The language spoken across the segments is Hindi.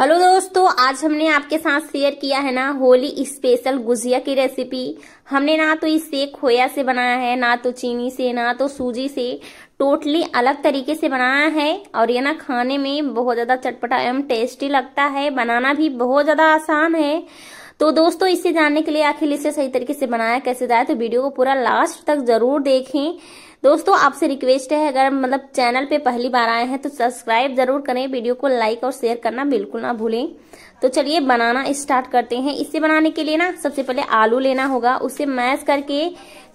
हेलो दोस्तों आज हमने आपके साथ शेयर किया है ना होली स्पेशल गुजिया की रेसिपी हमने ना तो इसे खोया से बनाया है ना तो चीनी से ना तो सूजी से टोटली अलग तरीके से बनाया है और ये ना खाने में बहुत ज़्यादा चटपटा एवं टेस्टी लगता है बनाना भी बहुत ज़्यादा आसान है तो दोस्तों इसे जानने के लिए आखिर इसे सही तरीके से बनाया कैसे जाए तो वीडियो को पूरा लास्ट तक जरूर देखें दोस्तों आपसे रिक्वेस्ट है अगर मतलब चैनल पे पहली बार आए हैं तो सब्सक्राइब जरूर करें वीडियो को लाइक और शेयर करना बिल्कुल ना भूलें तो चलिए बनाना स्टार्ट करते हैं इससे बनाने के लिए ना सबसे पहले आलू लेना होगा उसे मैश करके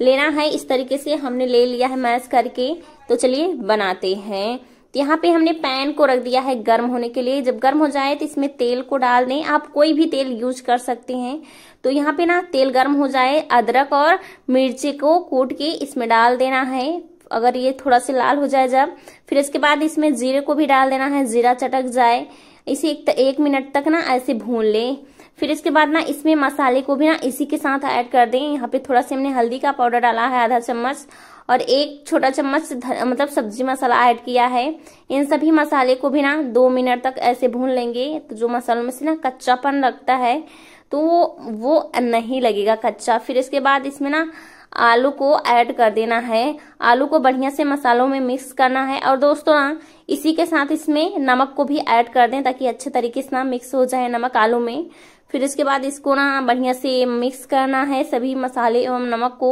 लेना है इस तरीके से हमने ले लिया है मैश करके तो चलिए बनाते हैं तो यहाँ पे हमने पैन को रख दिया है गर्म होने के लिए जब गर्म हो जाए तो इसमें तेल को डाल दें आप कोई भी तेल यूज कर सकते हैं तो यहाँ पे ना तेल गर्म हो जाए अदरक और मिर्ची को कूट के इसमें डाल देना है अगर ये थोड़ा सा लाल हो जाए जब फिर इसके बाद इसमें जीरे को भी डाल देना है जीरा चटक जाए इसे एक, एक मिनट तक ना ऐसे भून लें फिर इसके बाद ना इसमें मसाले को भी ना इसी के साथ ऐड कर दें यहाँ पे थोड़ा सा हमने हल्दी का पाउडर डाला है आधा चम्मच और एक छोटा चम्मच मतलब सब्जी मसाला ऐड किया है इन सभी मसाले को भी ना दो मिनट तक ऐसे भून लेंगे तो जो मसालों में से ना कच्चापन लगता है तो वो वो नहीं लगेगा कच्चा फिर इसके बाद इसमें ना आलू को ऐड कर देना है आलू को बढ़िया से मसालों में मिक्स करना है और दोस्तों ना इसी के साथ इसमें नमक को भी ऐड कर दें ताकि अच्छे तरीके से ना मिक्स हो जाए नमक आलू में फिर इसके बाद इसको ना बढ़िया से मिक्स करना है सभी मसाले एवं नमक को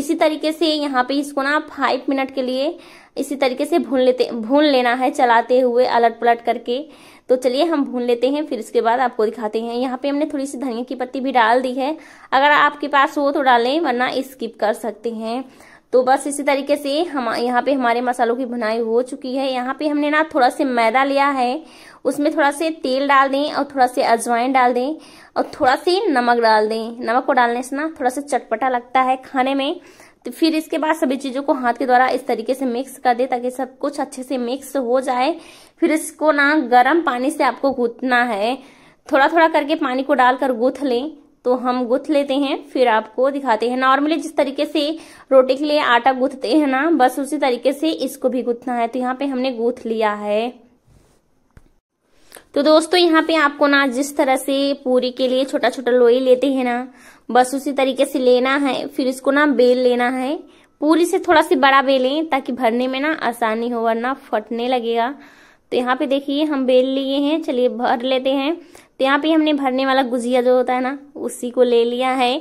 इसी तरीके से यहाँ पे इसको ना फाइव मिनट के लिए इसी तरीके से भून लेते भून लेना है चलाते हुए अलट पलट करके तो चलिए हम भून लेते हैं फिर इसके बाद आपको दिखाते हैं यहाँ पे हमने थोड़ी सी धनिया की पत्ती भी डाल दी है अगर आपके पास हो तो डालें वरना स्किप कर सकते हैं तो बस इसी तरीके से हम यहाँ पे हमारे मसालों की भुनाई हो चुकी है यहाँ पे हमने ना थोड़ा से मैदा लिया है उसमें थोड़ा से तेल डाल दें और थोड़ा से अजवाइन डाल दें और थोड़ा से नमक डाल दें नमक को डालने से ना थोड़ा सा चटपटा लगता है खाने में तो फिर इसके बाद सभी चीज़ों को हाथ के द्वारा इस तरीके से मिक्स कर दे ताकि सब कुछ अच्छे से मिक्स हो जाए फिर इसको ना गर्म पानी से आपको गूथना है थोड़ा थोड़ा करके पानी को डालकर गूंथ लें तो हम गुथ लेते हैं फिर आपको दिखाते हैं नॉर्मली जिस तरीके से रोटी के लिए आटा गुथते हैं ना बस उसी तरीके से इसको भी गुथना है तो यहाँ पे हमने गुथ लिया है तो दोस्तों यहाँ पे आपको ना जिस तरह से पूरी के लिए छोटा छोटा लोई लेते हैं ना बस उसी तरीके से लेना है फिर इसको ना बेल लेना है पूरी से थोड़ा सी बड़ा बेलें ताकि भरने में ना आसानी हो वरना फटने लगेगा तो यहाँ पे देखिए हम बेल लिए हैं चलिए भर लेते हैं तो यहाँ पे हमने भरने वाला गुजिया जो होता है ना उसी को ले लिया है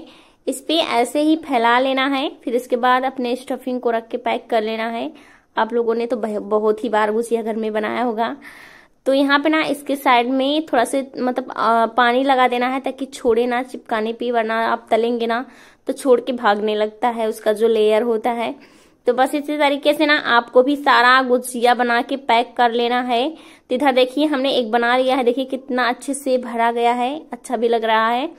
इस पर ऐसे ही फैला लेना है फिर इसके बाद अपने स्टफिंग को रख के पैक कर लेना है आप लोगों ने तो बहुत ही बार गुजिया घर में बनाया होगा तो यहाँ पे ना इसके साइड में थोड़ा से मतलब पानी लगा देना है ताकि छोड़े ना चिपकाने पे वरना आप तलेंगे ना तो छोड़ के भागने लगता है उसका जो लेयर होता है तो बस इसी तरीके से ना आपको भी सारा गुजिया बना के पैक कर लेना है तो इधर देखिए हमने एक बना लिया है देखिए कितना अच्छे से भरा गया है अच्छा भी लग रहा है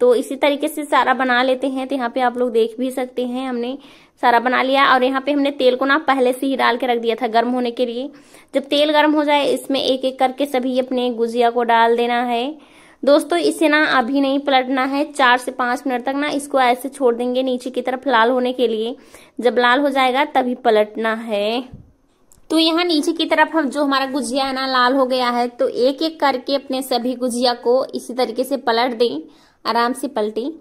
तो इसी तरीके से सारा बना लेते हैं तो यहाँ पे आप लोग देख भी सकते हैं हमने सारा बना लिया और यहाँ पे हमने तेल को ना पहले से ही डाल के रख दिया था गर्म होने के लिए जब तेल गर्म हो जाए इसमें एक एक करके सभी अपने गुजिया को डाल देना है दोस्तों इसे ना अभी नहीं पलटना है चार से पांच मिनट तक ना इसको ऐसे छोड़ देंगे नीचे की तरफ लाल होने के लिए जब लाल हो जाएगा तभी पलटना है तो यहाँ नीचे की तरफ हम जो हमारा गुजिया है ना लाल हो गया है तो एक एक करके अपने सभी गुजिया को इसी तरीके से पलट दें आराम से पलटी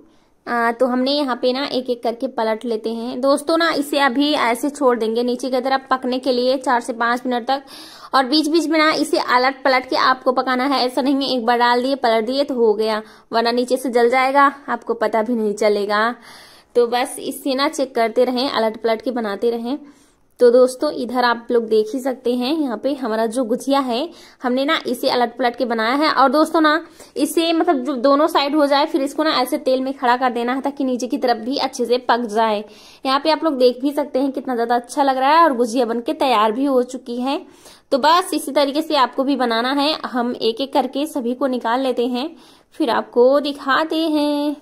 आ, तो हमने यहाँ पे ना एक एक करके पलट लेते हैं दोस्तों ना इसे अभी ऐसे छोड़ देंगे नीचे की तरफ पकने के लिए चार से पांच मिनट तक और बीच बीच में ना इसे अलट पलट के आपको पकाना है ऐसा नहीं है एक बार डाल दिए पलट दिए तो हो गया वरना नीचे से जल जाएगा आपको पता भी नहीं चलेगा तो बस इससे ना चेक करते रहें अलट पलट के बनाते रहें तो दोस्तों इधर आप लोग देख ही सकते हैं यहाँ पे हमारा जो गुजिया है हमने ना इसे अलट पलट के बनाया है और दोस्तों ना इसे मतलब जो दोनों साइड हो जाए फिर इसको ना ऐसे तेल में खड़ा कर देना है ताकि नीचे की तरफ भी अच्छे से पक जाए यहाँ पे आप लोग देख भी सकते हैं कितना ज्यादा अच्छा लग रहा है और गुजिया बन के तैयार भी हो चुकी है तो बस इसी तरीके से आपको भी बनाना है हम एक एक करके सभी को निकाल लेते हैं फिर आपको दिखाते हैं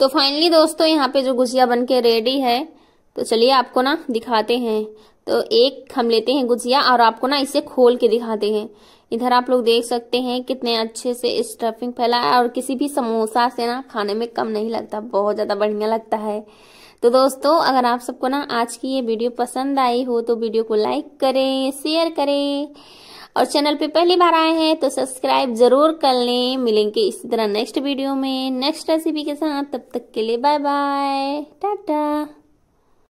तो फाइनली दोस्तों यहाँ पे जो गुजिया बन के रेडी है तो चलिए आपको ना दिखाते हैं तो एक हम लेते हैं गुजिया और आपको ना इसे खोल के दिखाते हैं इधर आप लोग देख सकते हैं कितने अच्छे से स्टफिंग फैला है और किसी भी समोसा से ना खाने में कम नहीं लगता बहुत ज़्यादा बढ़िया लगता है तो दोस्तों अगर आप सबको ना आज की ये वीडियो पसंद आई हो तो वीडियो को लाइक करें शेयर करें और चैनल पे पहली बार आए हैं तो सब्सक्राइब जरूर कर लें मिलेंगे इसी तरह नेक्स्ट वीडियो में नेक्स्ट रेसिपी के साथ तब तक के लिए बाय बाय टाटा